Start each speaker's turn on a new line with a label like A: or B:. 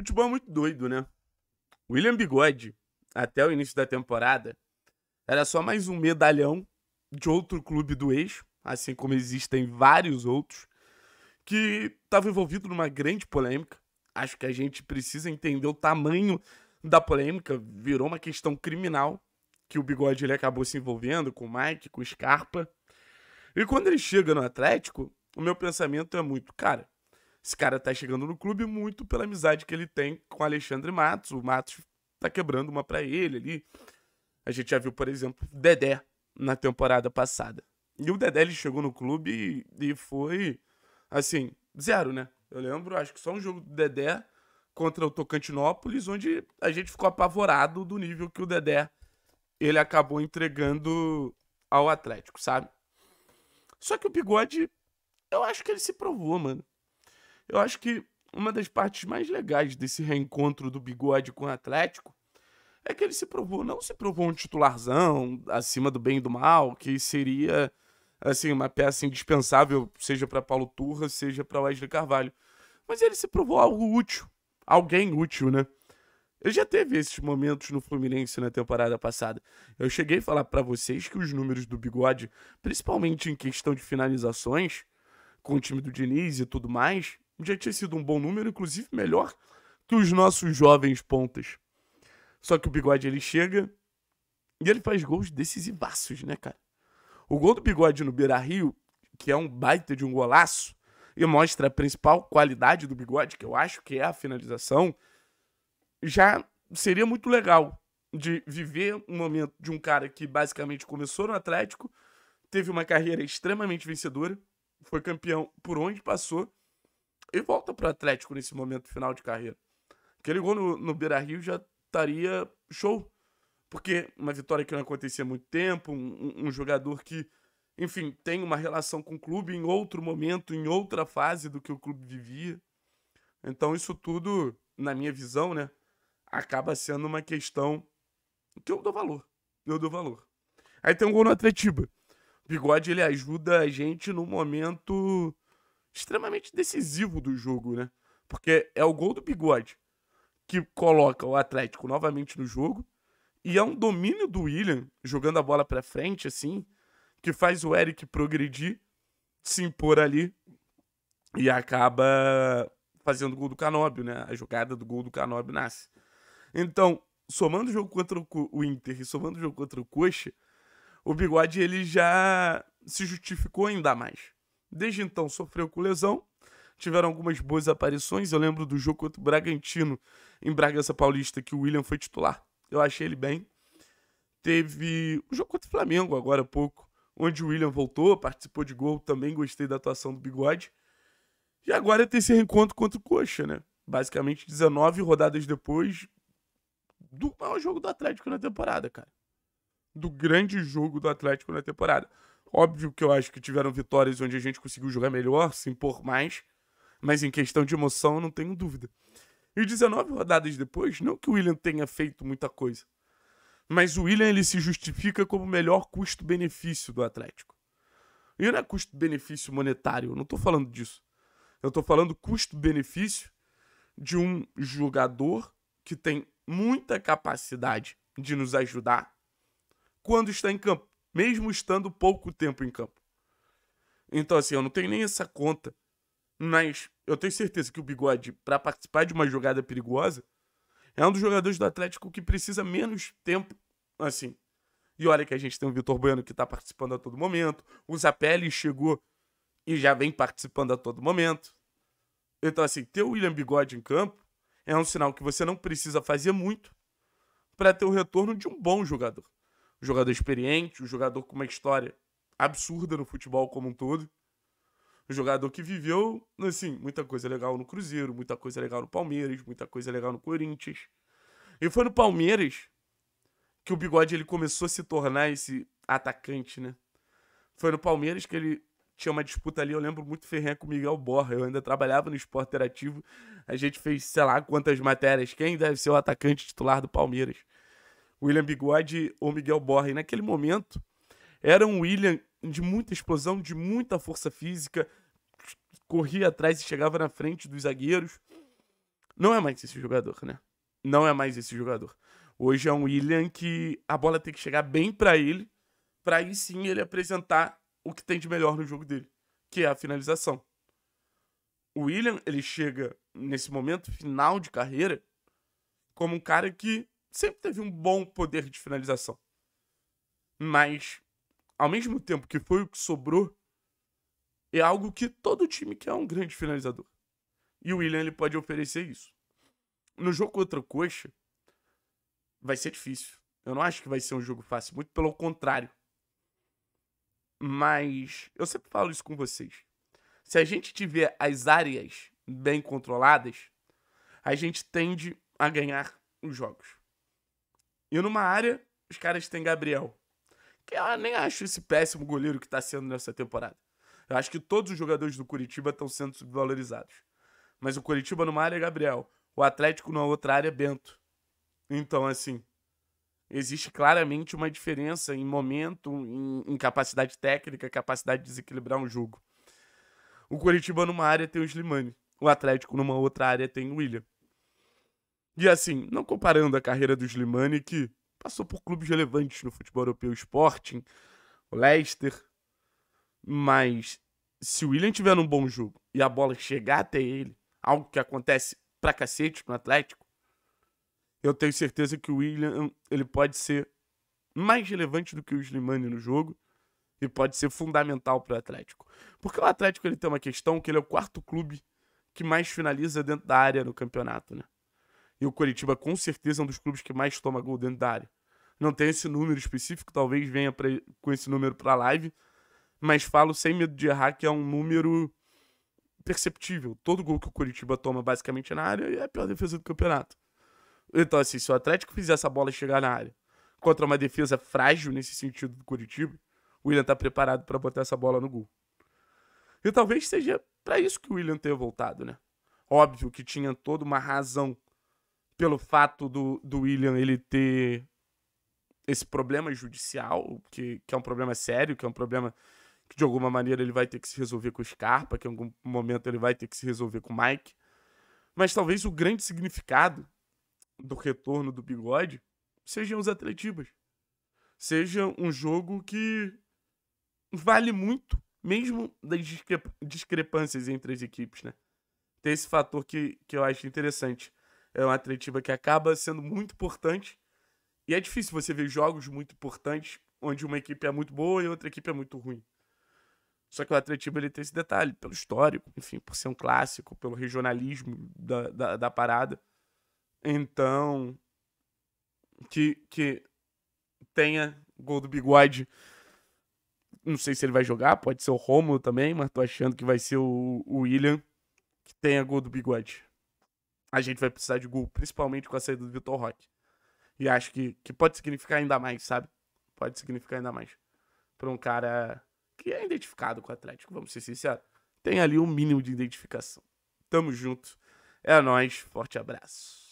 A: Futebol é muito doido, né? William Bigode, até o início da temporada, era só mais um medalhão de outro clube do ex, assim como existem vários outros, que estava envolvido numa grande polêmica. Acho que a gente precisa entender o tamanho da polêmica. Virou uma questão criminal que o Bigode ele acabou se envolvendo com o Mike, com o Scarpa. E quando ele chega no Atlético, o meu pensamento é muito, cara, esse cara tá chegando no clube muito pela amizade que ele tem com Alexandre Matos. O Matos tá quebrando uma para ele ali. A gente já viu, por exemplo, Dedé na temporada passada. E o Dedé ele chegou no clube e, e foi assim, zero, né? Eu lembro, acho que só um jogo do Dedé contra o Tocantinópolis, onde a gente ficou apavorado do nível que o Dedé ele acabou entregando ao Atlético, sabe? Só que o Bigode, eu acho que ele se provou, mano. Eu acho que uma das partes mais legais desse reencontro do Bigode com o Atlético é que ele se provou, não se provou um titularzão acima do bem e do mal, que seria assim uma peça indispensável, seja para Paulo Turra, seja para Wesley Carvalho. Mas ele se provou algo útil, alguém útil, né? Eu já teve esses momentos no Fluminense na temporada passada. Eu cheguei a falar para vocês que os números do Bigode, principalmente em questão de finalizações, com o time do Diniz e tudo mais, já tinha sido um bom número, inclusive melhor que os nossos jovens pontas. Só que o Bigode ele chega e ele faz gols decisivaços, né, cara? O gol do Bigode no Beira-Rio, que é um baita de um golaço, e mostra a principal qualidade do Bigode, que eu acho que é a finalização, já seria muito legal de viver um momento de um cara que basicamente começou no Atlético, teve uma carreira extremamente vencedora, foi campeão por onde passou e volta pro Atlético nesse momento final de carreira. Aquele gol no, no Beira Rio já estaria show. Porque uma vitória que não acontecia há muito tempo, um, um jogador que, enfim, tem uma relação com o clube em outro momento, em outra fase do que o clube vivia. Então, isso tudo, na minha visão, né, acaba sendo uma questão que eu dou valor. Eu dou valor. Aí tem um gol no Atletiba. O bigode, ele ajuda a gente no momento extremamente decisivo do jogo, né? Porque é o gol do bigode que coloca o Atlético novamente no jogo. E é um domínio do William, jogando a bola para frente, assim, que faz o Eric progredir, se impor ali e acaba fazendo o gol do Canóbio, né? A jogada do gol do Canóbio nasce. Então, somando o jogo contra o Inter e somando o jogo contra o Coxa, o Bigode ele já se justificou ainda mais. Desde então sofreu com lesão, tiveram algumas boas aparições. Eu lembro do jogo contra o Bragantino em Bragança Paulista que o William foi titular. Eu achei ele bem. Teve o jogo contra o Flamengo agora há pouco, onde o William voltou, participou de gol, também gostei da atuação do Bigode. E agora tem esse reencontro contra o Coxa, né? Basicamente 19 rodadas depois do maior jogo do Atlético na temporada, cara. Do grande jogo do Atlético na temporada. Óbvio que eu acho que tiveram vitórias onde a gente conseguiu jogar melhor, se impor mais, mas em questão de emoção eu não tenho dúvida. E 19 rodadas depois, não que o William tenha feito muita coisa, mas o William ele se justifica como o melhor custo-benefício do Atlético. E não é custo-benefício monetário, eu não estou falando disso. Eu estou falando custo-benefício de um jogador que tem muita capacidade de nos ajudar quando está em campo mesmo estando pouco tempo em campo. Então, assim, eu não tenho nem essa conta. Mas eu tenho certeza que o Bigode, para participar de uma jogada perigosa, é um dos jogadores do Atlético que precisa menos tempo, assim. E olha que a gente tem o Vitor Bueno que está participando a todo momento. O Zapelli chegou e já vem participando a todo momento. Então, assim, ter o William Bigode em campo é um sinal que você não precisa fazer muito para ter o retorno de um bom jogador um jogador experiente, um jogador com uma história absurda no futebol como um todo. Um jogador que viveu, assim, muita coisa legal no Cruzeiro, muita coisa legal no Palmeiras, muita coisa legal no Corinthians. E foi no Palmeiras que o Bigode ele começou a se tornar esse atacante, né? Foi no Palmeiras que ele tinha uma disputa ali, eu lembro muito ferrenha com o Miguel Borra. Eu ainda trabalhava no Esporte Interativo. A gente fez, sei lá, quantas matérias. Quem deve ser o atacante titular do Palmeiras? William Bigode ou Miguel Borra. E naquele momento, era um William de muita explosão, de muita força física, corria atrás e chegava na frente dos zagueiros. Não é mais esse jogador, né? Não é mais esse jogador. Hoje é um William que a bola tem que chegar bem para ele, para aí sim ele apresentar o que tem de melhor no jogo dele, que é a finalização. O William, ele chega nesse momento final de carreira como um cara que sempre teve um bom poder de finalização. Mas, ao mesmo tempo que foi o que sobrou, é algo que todo time quer um grande finalizador. E o William ele pode oferecer isso. No jogo contra o Coxa, vai ser difícil. Eu não acho que vai ser um jogo fácil, muito pelo contrário. Mas eu sempre falo isso com vocês. Se a gente tiver as áreas bem controladas, a gente tende a ganhar os jogos. E numa área, os caras têm Gabriel. Que eu nem acho esse péssimo goleiro que tá sendo nessa temporada. Eu acho que todos os jogadores do Curitiba estão sendo subvalorizados. Mas o Curitiba numa área é Gabriel. O Atlético numa outra área é Bento. Então, assim, existe claramente uma diferença em momento, em, em capacidade técnica, capacidade de desequilibrar um jogo. O Curitiba numa área tem o Slimani. O Atlético numa outra área tem o William. E assim, não comparando a carreira do Slimani, que passou por clubes relevantes no futebol europeu, Sporting, Leicester, mas se o William tiver num bom jogo e a bola chegar até ele, algo que acontece pra cacete no Atlético, eu tenho certeza que o William ele pode ser mais relevante do que o Slimani no jogo e pode ser fundamental para o Atlético. Porque o Atlético ele tem uma questão que ele é o quarto clube que mais finaliza dentro da área no campeonato, né? E o Coritiba, com certeza, é um dos clubes que mais toma gol dentro da área. Não tem esse número específico, talvez venha pra, com esse número para a live, mas falo sem medo de errar que é um número perceptível. Todo gol que o Coritiba toma, basicamente, é na área é a pior defesa do campeonato. Então, assim, se o Atlético fizer essa bola chegar na área contra uma defesa frágil nesse sentido do Curitiba, o William tá preparado para botar essa bola no gol. E talvez seja para isso que o William tenha voltado, né? Óbvio que tinha toda uma razão pelo fato do, do William ele ter esse problema judicial, que, que é um problema sério, que é um problema que de alguma maneira ele vai ter que se resolver com o Scarpa, que em algum momento ele vai ter que se resolver com o Mike. Mas talvez o grande significado do retorno do bigode sejam os atletivas. Seja um jogo que vale muito, mesmo das discrepâncias entre as equipes, né? Tem esse fator que, que eu acho interessante é uma atletiba que acaba sendo muito importante. E é difícil você ver jogos muito importantes onde uma equipe é muito boa e outra equipe é muito ruim. Só que o Atletiba ele tem esse detalhe, pelo histórico, enfim, por ser um clássico, pelo regionalismo da, da, da parada. Então, que, que tenha gol do bigode. Não sei se ele vai jogar, pode ser o Romulo também, mas tô achando que vai ser o, o William. Que tenha gol do bigode a gente vai precisar de gol, principalmente com a saída do Vitor Roque. E acho que, que pode significar ainda mais, sabe? Pode significar ainda mais. Pra um cara que é identificado com o Atlético, vamos ser sinceros. Tem ali um mínimo de identificação. Tamo junto. É nóis, forte abraço.